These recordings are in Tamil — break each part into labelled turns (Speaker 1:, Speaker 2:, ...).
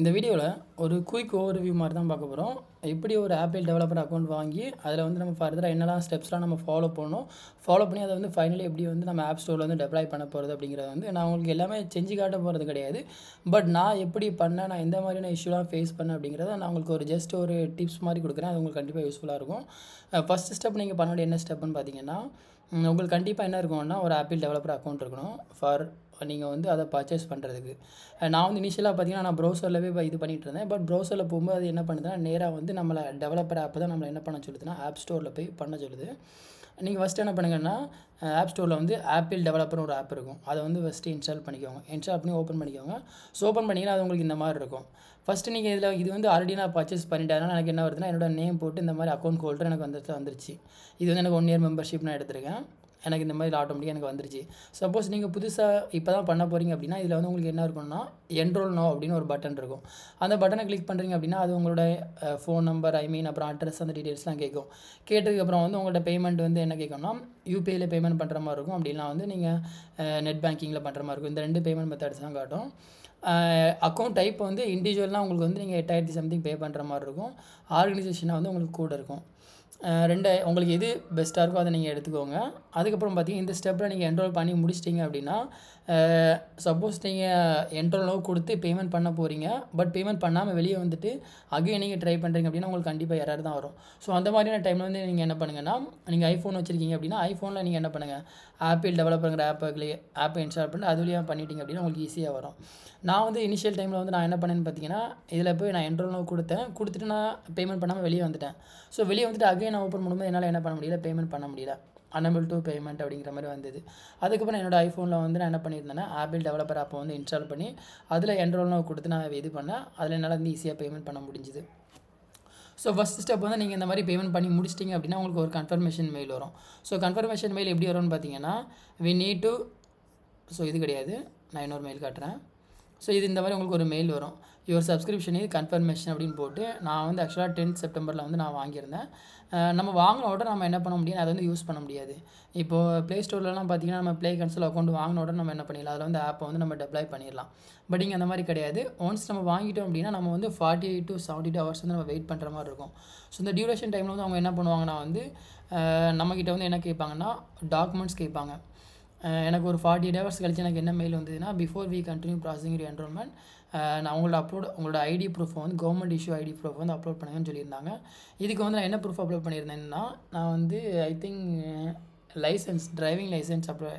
Speaker 1: இந்த வீடியோவில் ஒரு குயிக் ஓவர்வியூ மாதிரி தான் பார்க்க போகிறோம் எப்படி ஒரு ஆப்பிள் டெவலப்பர் அக்கௌண்ட் வாங்கி அதில் வந்து நம்ம ஃபர்தராக என்னெல்லாம் ஸ்டெப்ஸ்லாம் நம்ம ஃபாலோ பண்ணணும் ஃபாலோ பண்ணி அதை வந்து ஃபைனலி எப்படி வந்து நம்ம ஆப் ஸ்டோரில் வந்து டெப்ளாய் பண்ண போகிறது அப்படிங்கிறத வந்து நான் உங்களுக்கு எல்லாமே செஞ்சு காட்ட போகிறது கிடையாது பட் நான் எப்படி பண்ணேன் நான் எந்த மாதிரியான இஷ்யூலாம் ஃபேஸ் பண்ணேன் அப்படிங்கிறத நான் உங்களுக்கு ஒரு ஜஸ்ட் ஒரு டிப்ஸ் மாதிரி கொடுக்குறேன் அது உங்களுக்கு கண்டிப்பாக யூஸ்ஃபுல்லாக இருக்கும் ஃபஸ்ட்டு ஸ்டெப் நீங்கள் பண்ண வேண்டிய என்ன ஸ்டெப்னு பார்த்தீங்கன்னா உங்களுக்கு கண்டிப்பாக என்ன இருக்கும்னா ஒரு ஆப்பிள் டெவலப்பர் அக்கௌண்ட் இருக்கணும் ஃபார் நீங்கள் வந்து அதை பர்ச்சேஸ் பண்ணுறதுக்கு நான் வந்து இனிஷியலாக பார்த்தீங்கன்னா நான் ப்ரௌசரில் போய் இது பண்ணிகிட்டு இருந்தேன் பட் ப்ரௌசரில் போகும்போது அது என்ன பண்ணுதுன்னா நேராக வந்து நம்மளை டெவலப்பர் ஆப் தான் நம்மளை என்ன பண்ண சொல்லுதுன்னா ஆப் ஸ்டோரில் போய் பண்ண சொல்லுது நீங்கள் ஃபஸ்ட்டு என்ன பண்ணுங்கன்னா ஆப் ஸ்டோரில் வந்து ஆப்பிள் டெவலப்பர்னு ஒரு ஆப் இருக்கும் அதை வந்து ஃபஸ்ட்டு இன்ஸ்டால் பண்ணிக்கோங்க இன்ஸ்டால் பண்ணி ஓப்பன் பண்ணிக்கோங்க ஸோ ஓப்பன் பண்ணிங்கன்னா அது உங்களுக்கு இந்த மாதிரி இருக்கும் ஃபஸ்ட்டு நீங்கள் இதில் இது வந்து ஆல்ரெடி நான் பர்ச்சேஸ் பண்ணிட்டேன் எனக்கு என்ன வருதுன்னா என்னோடய நேம் போட்டு இந்த மாதிரி அக்கௌண்ட் ஹோல்டர் எனக்கு வந்துட்டு வந்துருச்சு இது வந்து எனக்கு ஒன் இயர் மெம்பர்ஷிப் நான் எடுத்திருக்கேன் எனக்கு இந்த மாதிரி ஆட்டோமேட்டிக்காக எனக்கு வந்துருச்சு சப்போஸ் நீங்கள் புதுசாக இப்போ தான் பண்ண போகிறீங்க அப்படின்னா இதில் வந்து உங்களுக்கு என்ன இருக்கும்னா என்ரோல் நோ அப்படின்னு ஒரு பட்டன் இருக்கும் அந்த பட்டனை கிளிக் பண்ணுறீங்க அப்படின்னா அது உங்களோட ஃபோன் நம்பர் ஐ மீன் அப்புறம் அட்ரஸ் அந்த டீட்டெயில்ஸ்லாம் கேட்கும் கேட்டதுக்கப்புறம் வந்து உங்கள்கிட்ட பேமெண்ட் வந்து என்ன கேட்கும்னா யூபிஐயில் பேமெண்ட் பண்ணுற மாதிரி இருக்கும் அப்படின்னா வந்து நீங்கள் நெட் பேங்கிங்கில் பண்ணுற மாதிரி இருக்கும் இந்த ரெண்டு பேமெண்ட் மெத்தட்ஸ் தான் காட்டும் அக்கௌண்ட் டைப் வந்து இண்டிவிஜுவல்னால் உங்களுக்கு வந்து நீங்கள் எட்டாயிரத்தி சம்திங் பே பண்ணுற மாதிரி இருக்கும் ஆர்கனைசேஷனாக வந்து உங்களுக்கு கூட இருக்கும் ரெண்டு உங்களுக்கு எது பெஸ்ட்டாக இருக்கோ அதை நீங்கள் எடுத்துக்கோங்க அதுக்கப்புறம் பார்த்தீங்கன்னா இந்த ஸ்டெப்பில் நீங்கள் என்ரோல் பண்ணி முடிச்சிட்டிங்க அப்படின்னா சப்போஸ் நீங்கள் என்ட்ரோ கொடுத்து பேமெண்ட் பண்ண போகிறீங்க பட் பேமெண்ட் பண்ணாமல் வெளியே வந்துட்டு அகே நீங்கள் ட்ரை பண்ணுறீங்க அப்படின்னா உங்களுக்கு கண்டிப்பாக யாராவது தான் வரும் ஸோ அந்த மாதிரியான டைமில் வந்து நீங்கள் என்ன பண்ணுங்கன்னா நீங்கள் ஐஃபோன் வச்சுருக்கீங்க அப்படின்னா ஐஃபோனில் நீங்கள் என்ன பண்ணுங்கள் ஆப்பிள் டெவலப்பருங்கிற ஆப்புகளே ஆப்பை இன்ஸ்டால் பண்ணி அது வழியாக பண்ணிட்டீங்க அப்படின்னா உங்களுக்கு ஈஸியாக வரும் நான் வந்து இனிஷியல் டைமில் வந்து நான் என்ன பண்ணேன்னு பார்த்தீங்கன்னா இதில் போய் நான் என்ட்ரோ கொடுத்தேன் கொடுத்துட்டு நான் பேமெண்ட் பண்ணாமல் வெளியே வந்துட்டேன் ஸோ வெளியே வந்துட்டு அகே நான் ஓப்பன் பண்ணும்போது என்னால் என்ன பண்ண முடியல பேமெண்ட் பண்ண முடியல அனபிள் டூ பேமெண்ட் அப்படிங்கிற மாதிரி வந்தது அதுக்கப்புறம் என்னோடய ஐஃபோனில் வந்து நான் என்ன பண்ணியிருந்தேன்னா ஆப்பிள் டெவலப்பர் ஆப்பை வந்து இன்ஸ்டால் பண்ணி அதில் என்ரோல்னு கொடுத்து நான் இது பண்ணேன் அதில் என்னால் வந்து ஈஸியாக பேமெண்ட் பண்ண முடிஞ்சுது ஸோ ஃபஸ்ட் ஸ்டெப் வந்து நீங்கள் இந்த மாதிரி பேமெண்ட் பண்ணி முடிச்சிட்டிங்க அப்படின்னா உங்களுக்கு ஒரு கன்ஃபர்மேஷன் மெயில் வரும் ஸோ கன்ஃபர்மேஷன் மெயில் எப்படி வரும்னு பார்த்தீங்கன்னா வி நீட் டு ஸோ இது கிடையாது நான் இன்னொரு மெயில் காட்டுறேன் ஸோ இது இந்த மாதிரி உங்களுக்கு ஒரு மெயில் வரும் யுவர் சப்ஸ்கிரிப்ஷன் இது கன்ஃபர்மேஷன் அப்படின்னு போட்டு நான் வந்து ஆக்சுவலாக டென்த் செப்டம்பரில் வந்து நான் வாங்கியிருந்தேன் நம்ம வாங்கின உடனே நம்ம என்ன பண்ண முடியும் அதை வந்து யூஸ் பண்ண முடியாது இப்போது ப்ளே ஸ்டோர்லலாம் பார்த்திங்கன்னா நம்ம ப்ளே கன்சல் அக்கௌண்ட் வாங்கின உடனே நம்ம என்ன பண்ணிடலாம் அதில் வந்து ஆப்பை வந்து நம்ம டெப்ளாய் பண்ணிடலாம் பட் இங்கே அந்த மாதிரி கிடையாது ஒன்ஸ் நம்ம வாங்கிட்டோம் அப்படின்னா நம்ம வந்து forty eight to seventy two hours வந்து நம்ம வெயிட் பண்ணுற மாதிரி இருக்கும் ஸோ இந்த டியூரேஷன் டைமில் வந்து அவங்க என்ன பண்ணுவாங்கன்னா வந்து நம்மக்கிட்ட வந்து என்ன கேட்பாங்கன்னா டாக்குமெண்ட்ஸ் கேட்பாங்க எனக்கு ஒரு ஃபார்ட்டி எயிட் ஹவர்ஸ் கழிச்சு எனக்கு என்ன மெயில் வந்ததுன்னா before we continue processing re enrolment நான் உங்களோட அப்லோட் உங்களோட ஐடி ப்ரூஃப் வந்து கவர்மெண்ட் இஷ்யூ ஐடி ப்ரூஃப் வந்து அப்லோட் பண்ணுங்கன்னு சொல்லியிருந்தாங்க இதுக்கு வந்து நான் என்ன ப்ரூஃப் அப்லோட் பண்ணியிருந்தேன்னா நான் வந்து I think licence driving licence அப்ரோ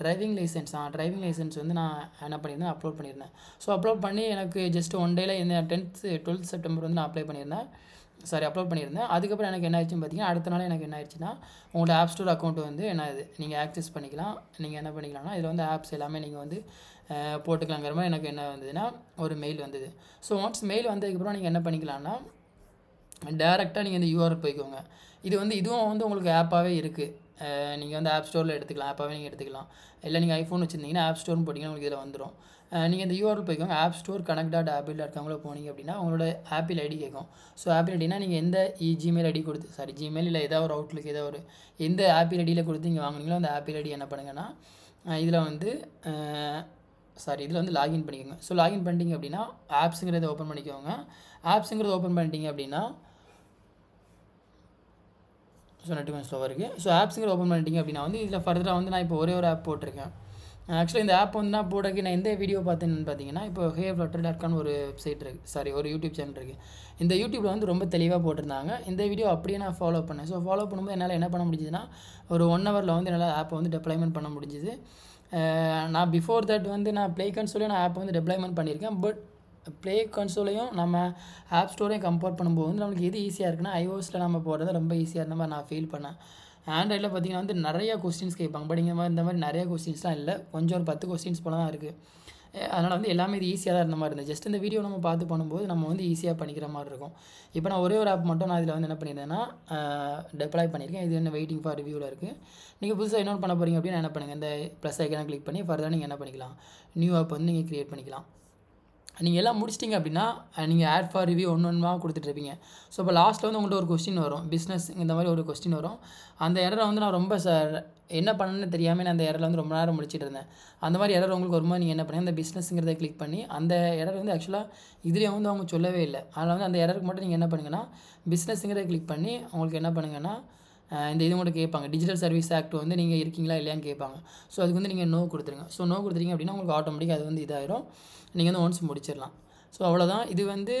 Speaker 1: driving licence ah driving licence வந்து நான் என்ன பண்ணியிருந்தேன் அப்லோட் பண்ணியிருந்தேன் ஸோ அப்லோட் பண்ணி எனக்கு ஜஸ்ட் ஒன் டேயில் என்ன டென்த்து டுவெல்த் செப்டம்பர் வந்து நான் அப்ளை பண்ணியிருந்தேன் சாரி அப்லோட் பண்ணியிருந்தேன் அதுக்கப்புறம் எனக்கு என்ன ஆயிடுச்சுன்னு பார்த்தீங்கன்னா அடுத்த நாள் எனக்கு என்ன ஆயிடுச்சுன்னா உங்களோட ஆப் ஸ்டோர் அக்கௌண்ட் வந்து என்ன இது நீங்கள் ஆக்சஸ் பண்ணிக்கலாம் நீங்கள் என்ன பண்ணிக்கலாம்னா இதில் வந்து ஆப்ஸ் எல்லாமே நீங்கள் வந்து போட்டுக்கலாங்கிற மாதிரி எனக்கு என்ன வந்ததுன்னா ஒரு மெயில் வந்தது ஸோ ஒன்ஸ் மெயில் வந்ததுக்கப்புறம் நீங்கள் என்ன பண்ணிக்கலாம்னா டேரெக்டாக நீங்கள் இந்த யூஆர் போய்க்கோங்க இது வந்து இதுவும் வந்து உங்களுக்கு ஆப்பாகவே இருக்குது நீங்கள் வந்து ஆப் ஸ்டோரில் எடுத்துக்கலாம் ஆப்பாகவே நீங்கள் எடுத்துக்கலாம் இல்லை நீங்கள் ஐஃபோன் வச்சுருந்தீங்கன்னா ஆப் ஸ்டோர்னு போட்டிங்கன்னா உங்களுக்கு இதில் வந்துடும் நீங்கள் இந்த யூஆர்எல் போய்க்கோங்க App Store Connect dot Apple dot காமில் போனீங்க அப்படின்னா அவங்களோட ஆப்பிள் ஐடி கேட்கும் ஸோ ஆப்பிள் ஐடினா நீங்கள் எந்த ஜிமெயில் e ஐடி கொடுத்து சாரி ஜிமெயில் இல்லை ஏதாவது ஒரு அவுட்லுக்கு ஏதாவது ஒரு எந்த ஆப்பிள் ஐடியில் கொடுத்து நீங்கள் வாங்குனீங்களோ அந்த ஆப்பிள் ஐடி என்ன பண்ணுங்கன்னா இதில் வந்து சாரி இதில் வந்து லாகின் பண்ணிக்கோங்க ஸோ லாகின் பண்ணிட்டீங்க அப்படின்னா ஆப்ஸுங்கிறத ஓப்பன் பண்ணிக்கோங்க ஆப்ஸுங்கிறத ஓப்பன் பண்ணிட்டீங்க அப்படின்னா ஸோ நெட்டு கொஞ்சம் ஸ்லோவாக இருக்குது ஸோ ஆப்ஸுங்கிற ஓப்பன் பண்ணிட்டீங்க அப்படின்னா வந்து இதில் ஃபர்தராக வந்து நான் இப்போ ஒரே ஒரு ஆப் போட்டிருக்கேன் ஆக்சுவலி இந்த ஆப் வந்து நான் போடக்கு நான் எந்த வீடியோ பார்த்தேன்னு பார்த்தீங்கன்னா இப்போ ஹே ஃப்ளட்டர் டாட் காம் ஒரு வெப்சைட் இருக்குது சாரி ஒரு யூடியூப் சேனல் இருக்குது இந்த யூடியூப்பில் வந்து ரொம்ப தெளிவாக போட்டிருந்தாங்க இந்த வீடியோ அப்படியே நான் ஃபாலோ பண்ணேன் ஸோ ஃபாலோ பண்ணும்போது என்னால் என்ன பண்ண முடிஞ்சதுன்னா ஒரு ஒன் ஹவரில் வந்து என்னால் ஆப்பை வந்து டெப்ளாய்மெண்ட் பண்ண முடிஞ்சுது நான் பிஃபோர் தட் வந்து நான் ப்ளே கன்சோலையும் நான் ஆப் வந்து டெப்ளாய்மெண்ட் பண்ணியிருக்கேன் பட் ப்ளே கன்சோலையும் நம்ம ஆப் ஸ்டோரையும் கம்பேர் பண்ணும்போது வந்து நம்மளுக்கு எது ஈஸியாக இருக்குன்னா ஐஓஎஸில் நம்ம போடுறது ரொம்ப ஈஸியாக இருந்த மாதிரி நான் ஃபீல் பண்ணேன் ஆண்ட்ராய்டில் பார்த்தீங்கன்னா வந்து நிறையா கொஸ்டின்ஸ் கேட்பாங்க பட் இங்கே மாதிரி இந்த மாதிரி நிறையா கொஸ்டின்ஸ்லாம் இல்லை கொஞ்சம் ஒரு பத்து கொஸ்டின்ஸ் போல தான் இருக்குது அதனால் வந்து எல்லாமே இது ஈஸியாக தான் இருந்த மாதிரி இருந்தது ஜஸ்ட் இந்த வீடியோ நம்ம பார்த்து பண்ணும்போது நம்ம வந்து ஈஸியாக பண்ணிக்கிற மாதிரி இருக்கும் இப்போ நான் ஒரே ஒரு ஆப் மட்டும் நான் இதில் வந்து என்ன பண்ணியிருந்தேன்னா டெப்ளாய் பண்ணியிருக்கேன் இது என்ன வெயிட்டிங் ஃபார் ரிவியூவில் இருக்குது நீங்கள் புதுசாக இன்னொன்று பண்ண போகிறீங்க அப்படின்னா என்ன பண்ணுங்கள் இந்த ப்ளஸ் ஐக்கான கிளிக் பண்ணி ஃபர்தராக நீங்கள் என்ன பண்ணிக்கலாம் நியூ ஆப் வந்து நீங்கள் க்ரியேட் பண்ணிக்கலாம் நீங்கள் எல்லாம் முடிச்சிட்டிங்க அப்படின்னா நீங்கள் ஆட் ஃபார் ரிவ்யூ ஒன்று ஒன்றா கொடுத்துட்ருப்பீங்க ஸோ இப்போ லாஸ்ட்டில் வந்து உங்கள்கிட்ட ஒரு கொஸ்டின் வரும் பிஸ்னஸ் இந்த மாதிரி ஒரு கொஸ்டின் வரும் அந்த இடம் வந்து நான் ரொம்ப சார் என்ன பண்ணணுன்னு தெரியாமல் நான் அந்த இடத்துல வந்து ரொம்ப நேரம் முடிச்சுட்டு இருந்தேன் அந்த மாதிரி இடம் உங்களுக்கு வரும்போது நீங்கள் என்ன பண்ணி அந்த பிஸ்னஸ்ங்கிறத கிளிக் பண்ணி அந்த இடம் வந்து ஆக்சுவலாக இதுலேயே வந்து அவங்க சொல்லவே இல்லை அதனால் வந்து அந்த இடத்துக்கு மட்டும் நீங்கள் என்ன பண்ணுங்கன்னா பிஸ்னஸ்ங்கிறத கிளிக் பண்ணி அவங்களுக்கு என்ன பண்ணுங்கன்னா இந்த இது கூட கேட்பாங்க டிஜிட்டல் சர்வீஸ் ஆக்ட் வந்து நீங்கள் இருக்கீங்களா இல்லையான்னு கேட்பாங்க ஸோ அதுக்கு வந்து நீங்கள் நோ கொடுத்துருங்க ஸோ நோ கொடுத்துருங்க அப்படின்னா உங்களுக்கு ஆட்டோமேட்டிக்காக அது வந்து இதாகிடும் நீங்கள் வந்து ஒன்ஸ் முடிச்சிடலாம் ஸோ அவ்வளோதான் இது வந்து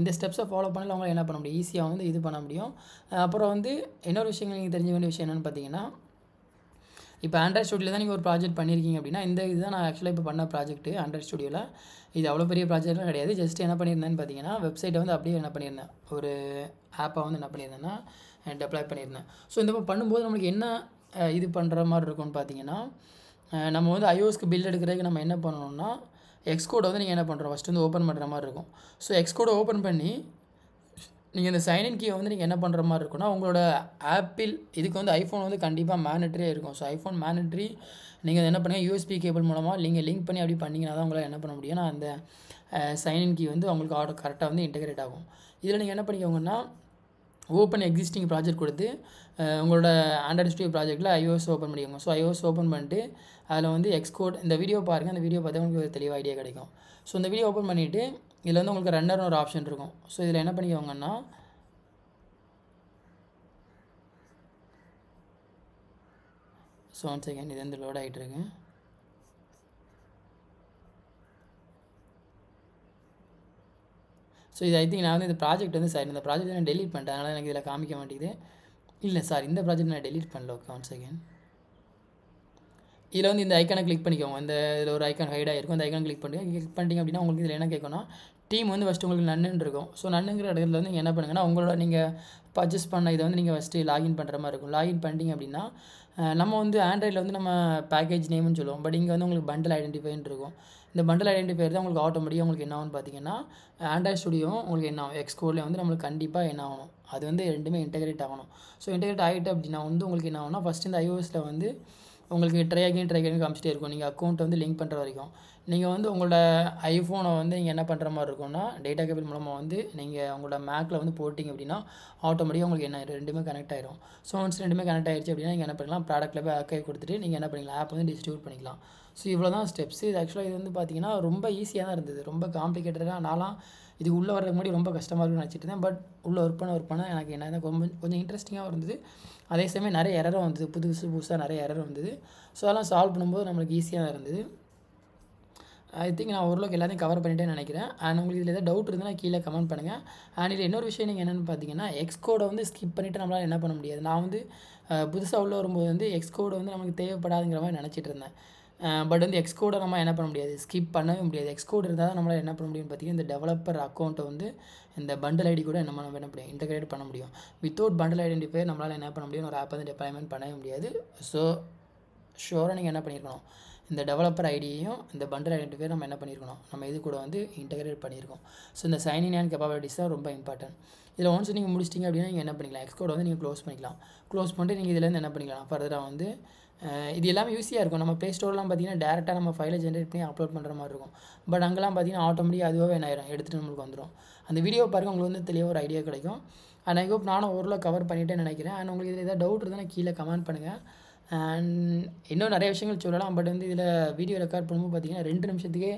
Speaker 1: இந்த ஸ்டெப்ஸை ஃபாலோ பண்ணல அவங்கள என்ன பண்ண முடியும் ஈஸியாக வந்து இது பண்ண முடியும் அப்புறம் வந்து இன்னொரு விஷயங்கள் நீங்கள் தெரிஞ்ச வேண்டிய விஷயம் என்னென்னு பார்த்தீங்கன்னா இப்போ ஆண்ட்ராய்ட் ஸ்டூடியோ தான் நீங்கள் ஒரு ப்ராஜெக்ட் பண்ணியிருக்கீங்க அப்படின்னா இந்த இதுதான் நான் ஆக்சுவலாக இப்போ பண்ண ப்ராஜெக்ட்டு ஆண்ட்ராய்ட் ஸ்டுடியோவில் இது அவ்வளோ பெரிய ப்ராஜெக்ட்லாம் கிடையாது ஜஸ்ட் என்ன பண்ணியிருந்தேன்னு பார்த்தீங்கன்னா வெப்சைட்டை வந்து அப்படியே என்ன பண்ணியிருந்தேன் ஒரு ஆப்பாக வந்து என்ன பண்ணியிருந்தேன்னா டெப்ளாய் பண்ணியிருந்தேன் ஸோ இந்த பண்ணும்போது நம்மளுக்கு என்ன இது பண்ணுற மாதிரி இருக்கும்னு பார்த்தீங்கன்னா நம்ம வந்து ஐஓஸ்க்கு பில் எடுக்கிறதுக்கு நம்ம என்ன பண்ணணும்னா எக்ஸ்கோடை வந்து நீங்கள் என்ன பண்ணுறோம் ஃபஸ்ட்டு வந்து ஓப்பன் பண்ணுற மாதிரி இருக்கும் ஸோ எக்ஸ்கோடை ஓப்பன் பண்ணி நீங்கள் இந்த சைன்இன் கீயை வந்து நீங்கள் என்ன பண்ணுற மாதிரி இருக்குன்னா உங்களோட ஆப்பிள் இதுக்கு வந்து ஐஃபோன் வந்து கண்டிப்பாக மேனட்ரியாக இருக்கும் ஸோ ஐஃபோன் மேனட்ரி நீங்கள் என்ன பண்ணுங்கள் யூஎஸ்பி கேபிள் மூலமாக நீங்கள் லிங்க் பண்ணி அப்படி பண்ணிங்கன்னா தான் உங்களால் என்ன பண்ண முடியும் நான் அந்த சைன்இன் கீ வந்து அவங்களுக்கு ஆர்டர் கரெக்டாக வந்து இன்டெகிரேட் ஆகும் இதில் நீங்கள் என்ன பண்ணிக்கோங்கன்னா ஓப்பன் எக்ஸிஸ்டிங் ப்ராஜெக்ட் கொடுத்து உங்களோட ஆண்ட்ராய்டு ஸ்டூடியோ ப்ராஜெக்டில் ஐஓஎஸ் ஓப்பன் பண்ணிக்கோங்க ஸோ ஐஓஎஸ் ஓப்பன் பண்ணிட்டு அதில் வந்து எக்ஸ்கோட் இந்த வீடியோ பாருங்கள் அந்த வீடியோ பார்த்தா உங்களுக்கு ஒரு தெளிவாக ஐடியா கிடைக்கும் ஸோ இந்த வீடியோ ஓப்பன் பண்ணிவிட்டு இதில் வந்து உங்களுக்கு ரன்னர்னு ஒரு ஆப்ஷன் இருக்கும் ஸோ இதில் என்ன பண்ணிக்கோங்கன்னா ஸோ ஒன் செகண்ட் இது வந்து லோட் ஆகிட்டுருக்கு ஸோ இது ஐ திங்க் நான் வந்து இந்த ப்ராஜெக்ட் வந்து சார் இந்த ப்ராஜெக்ட் நான் டெலிட் பண்ணிட்டேன் அதனால் எனக்கு இதில் காமிக்க மாட்டேங்குது இல்லை சார் இந்த ப்ராஜெக்ட் நான் டெலிட் பண்ணல ஓகே ஒன் செகண்ட் இதில் வந்து இந்த ஐக்கானை கிளிக் பண்ணிக்கோங்க இந்த இதில் ஒரு ஐக்கான் ஹைடாக இருக்கும் அந்த ஐக்கான் கிளிக் பண்ணுங்க கிளிக் பண்ணிட்டீங்க அப்படின்னா உங்களுக்கு இதில் என்ன கேட்கணும் டீம் வந்து ஃபஸ்ட்டு உங்களுக்கு நன்னு இருக்கும் ஸோ நன்னுங்கிற இடத்துல வந்து நீங்கள் என்ன பண்ணுங்கன்னா உங்களோட நீங்கள் பர்ச்சேஸ் பண்ண இதை வந்து நீங்கள் ஃபஸ்ட்டு லாகின் பண்ணுற மாதிரி இருக்கும் லாகின் பண்ணிட்டீங்க அப்படின்னா நம்ம வந்து ஆண்ட்ராய்டில் வந்து நம்ம பேக்கேஜ் நேம்னு சொல்லுவோம் பட் இங்கே வந்து உங்களுக்கு பண்டில் ஐடென்டிஃபைன்னு இருக்கும் இந்த பண்டல் ஐடென்டி பேர் தான் உங்களுக்கு ஆட்டோமேட்டிக்காக உங்களுக்கு என்ன ஆகும்னு பார்த்தீங்கன்னா ஆண்ட்ராய்ட் ஸ்டுடியோ உங்களுக்கு என்ன ஆகும் எக்ஸ்கோடில் வந்து நம்மளுக்கு கண்டிப்பாக என்ன ஆகணும் அது வந்து ரெண்டுமே இன்டெகிரேட் ஆகணும் ஸோ இன்டெகிரேட் ஆகிட்டு அப்படின்னா வந்து உங்களுக்கு என்ன ஆகும்னா ஃபஸ்ட்டு இந்த ஐஓஎஸில் வந்து உங்களுக்கு ட்ரை ஆகியும் ட்ரை ஆகியும் காமிச்சிட்டே இருக்கும் நீங்கள் அக்கௌண்ட் வந்து லிங்க் பண்ணுற வரைக்கும் நீங்கள் வந்து உங்களோட ஐஃபோனை வந்து நீங்கள் என்ன பண்ணுற மாதிரி இருக்கும்னா டேட்டா கேபிள் மூலமாக வந்து நீங்கள் உங்களோட மேக்கில் வந்து போட்டிங்க அப்படின்னா ஆட்டோமேட்டிக்காக உங்களுக்கு என்ன ரெண்டுமே கனெக்ட் ஆயிரும் ஸோ ஒன்ஸ் ரெண்டுமே கனெக்ட் ஆயிடுச்சு அப்படின்னா நீங்கள் என்ன பண்ணலாம் ப்ராடக்ட்டில் போய் ஆக்கை கொடுத்துட்டு நீங்கள் என்ன பண்ணிக்கலாம் ஆப் வந்து டிஸ்ட்ரிபியூட் பண்ணிக்கலாம் ஸோ இவ்வளோ தான் ஸ்டெப்ஸ் இது ஆக்சுவலாக இது வந்து பார்த்திங்கன்னா ரொம்ப ஈஸியாக தான் இருந்தது ரொம்ப காம்ப்ளிகேட்டடாக நான்லாம் இது உள்ளே வரதுக்கு முன்னாடி ரொம்ப கஷ்டமாக இருக்கும்னு நினச்சிட்டு இருந்தேன் பட் உள்ளே ஒர்க் பண்ண ஒர்க் பண்ண எனக்கு என்ன கொஞ்சம் கொஞ்சம் இன்ட்ரெஸ்டிங்காக இருந்தது அதே சமயம் நிறைய எரரும் வந்தது புதுசு புதுசாக நிறைய எரர் வந்தது ஸோ அதெல்லாம் சால்வ் பண்ணும்போது நம்மளுக்கு ஈஸியாக இருந்தது ஐ திங்க் நான் ஓரளவுக்கு எல்லாத்தையும் கவர் பண்ணிட்டேன்னு நினைக்கிறேன் அண்ட் உங்களுக்கு இதில் ஏதாவது டவுட் இருந்தால் கீழே கமெண்ட் பண்ணுங்கள் அண்ட் இதில் இன்னொரு விஷயம் நீங்கள் என்னென்னு பார்த்தீங்கன்னா கோடை வந்து ஸ்கிப் பண்ணிவிட்டு நம்மளால் என்ன பண்ண முடியாது நான் வந்து புதுசாக உள்ள வரும்போது வந்து எக்ஸ்கோடு வந்து நமக்கு தேவைப்படாதுங்கிற மாதிரி நினச்சிட்டு இருந்தேன் பட் வந்து கோடை நம்ம என்ன பண்ண முடியாது ஸ்கிப் பண்ணவே முடியாது கோடு இருந்தால் தான் நம்மளால் என்ன பண்ண முடியும்னு பார்த்தீங்கன்னா இந்த டெவலப்பர் அக்கௌண்ட்டை வந்து இந்த பண்டல் ஐடி கூட என்ன நம்ம என்ன முடியும் இன்டகிரேட் பண்ண முடியும் வித்தவுட் பண்டல் ஐடென்டிஃபை நம்மளால் என்ன பண்ண முடியும் ஒரு ஆப் வந்து டெப்ளாய்மெண்ட் பண்ணவே முடியாது ஸோ ஷோராக நீங்கள் என்ன பண்ணியிருக்கணும் இந்த டெவலப்பர் ஐடியையும் இந்த பண்டர் ஐடென்டிஃபையர் நம்ம என்ன பண்ணியிருக்கணும் நம்ம இது கூட வந்து இன்டகிரேட் பண்ணியிருக்கோம் ஸோ இந்த சைனிங் அண்ட் கேப்பபிலிட்டிஸ் தான் ரொம்ப இம்பார்ட்டன்ட் இதில் ஒன்ஸ் நீங்கள் முடிச்சிட்டிங்க அப்படின்னா நீங்கள் என்ன பண்ணிக்கலாம் எக்ஸ்கோட் வந்து நீங்கள் க்ளோஸ் பண்ணிக்கலாம் க்ளோஸ் பண்ணிட்டு நீங்கள் இதிலேருந்து என்ன பண்ணிக்கலாம் ஃபர்தராக வந்து இது எல்லாமே யூஸியாக இருக்கும் நம்ம ப்ளே ஸ்டோர்லாம் பார்த்திங்கன்னா டேரெக்டாக நம்ம ஃபைலை ஜென்ரேட் பண்ணி அப்லோட் பண்ணுற மாதிரி இருக்கும் பட் அங்கெல்லாம் பார்த்திங்கன்னா ஆட்டோமேட்டிக் அதுவாகவே என்ன ஆயிரும் எடுத்துகிட்டு நம்மளுக்கு வந்துடும் அந்த வீடியோ பாருங்கள் உங்களுக்கு வந்து தெளிவாக ஒரு ஐடியா கிடைக்கும் அண்ட் ஐ ஹோப் நானும் ஓரளவு கவர் பண்ணிவிட்டேன்னு நினைக்கிறேன் அண்ட் உங்களுக்கு இதில் ஏதாவது டவுட் இருந்தால் கீழே கமெண்ட் பண்ணுங்கள் அண்ட் இன்னும் நிறைய விஷயங்கள் சொல்லலாம் பட் வந்து இதில் வீடியோ ரெக்கார்ட் பண்ணும்போது பார்த்திங்கன்னா ரெண்டு நிமிஷத்துக்கே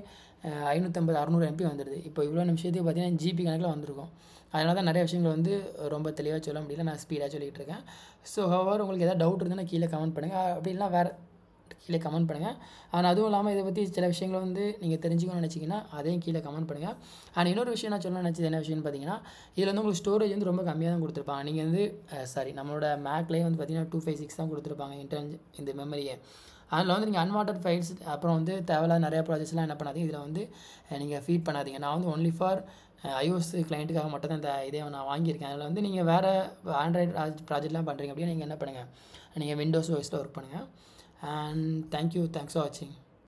Speaker 1: ஐநூற்றம்பது அறநூறு எம்பி வந்துடுது இப்போ இவ்வளோ நிமிஷத்துக்கு பார்த்திங்கன்னா ஜிபி கணக்கில் வந்திருக்கும் அதனால தான் நிறைய விஷயங்கள் வந்து ரொம்ப தெளிவாக சொல்ல முடியல நான் ஸ்பீடாக சொல்லிகிட்டு இருக்கேன் ஸோ ஹவர் உங்களுக்கு எதாவது டவுட் இருந்தால் கீழே கமெண்ட் பண்ணுங்கள் அப்படி இல்லைனா வேறு கீழே கமெண்ட் பண்ணுங்கள் அண்ட் அதுவும் இல்லாமல் இதை பற்றி சில விஷயங்களை வந்து நீங்கள் தெரிஞ்சுக்கணும்னு நினச்சிங்கன்னா அதையும் கீழே கமெண்ட் பண்ணுங்கள் அண்ட் இன்னொரு விஷயம் நான் சொல்ல நினச்சது என்ன விஷயம்னு பார்த்தீங்கன்னா இதில் வந்து உங்களுக்கு ஸ்டோரேஜ் வந்து ரொம்ப கம்மியாக தான் கொடுத்துருப்பாங்க நீங்கள் வந்து சாரி நம்மளோட மேக்லேயே வந்து பார்த்தீங்கன்னா டூ ஃபைவ் சிக்ஸ் தான் கொடுத்துருப்பாங்க இன்டர்ன் இந்த மெமரியை அதில் வந்து நீங்கள் அன்வான்ட் ஃபைல்ஸ் அப்புறம் வந்து தேவையில்லாத நிறைய ப்ராஜெக்ட்ஸ்லாம் என்ன பண்ணாதீங்க இதில் வந்து நீங்கள் ஃபீட் பண்ணாதீங்க நான் வந்து ஒன்லி ஃபார் ஐஓஎஸ் கிளைண்ட்டுக்காக மட்டும் தான் இந்த இதே நான் வாங்கியிருக்கேன் அதில் வந்து நீங்கள் வேறு ஆண்ட்ராய்டு ப்ராஜெக்ட்லாம் பண்ணுறீங்க அப்படின்னா நீங்கள் என்ன பண்ணுங்கள் நீங்கள் விண்டோஸ் ஓஎஸில் ஒர்க் பண்ணுங்கள் and thank you thanks for watching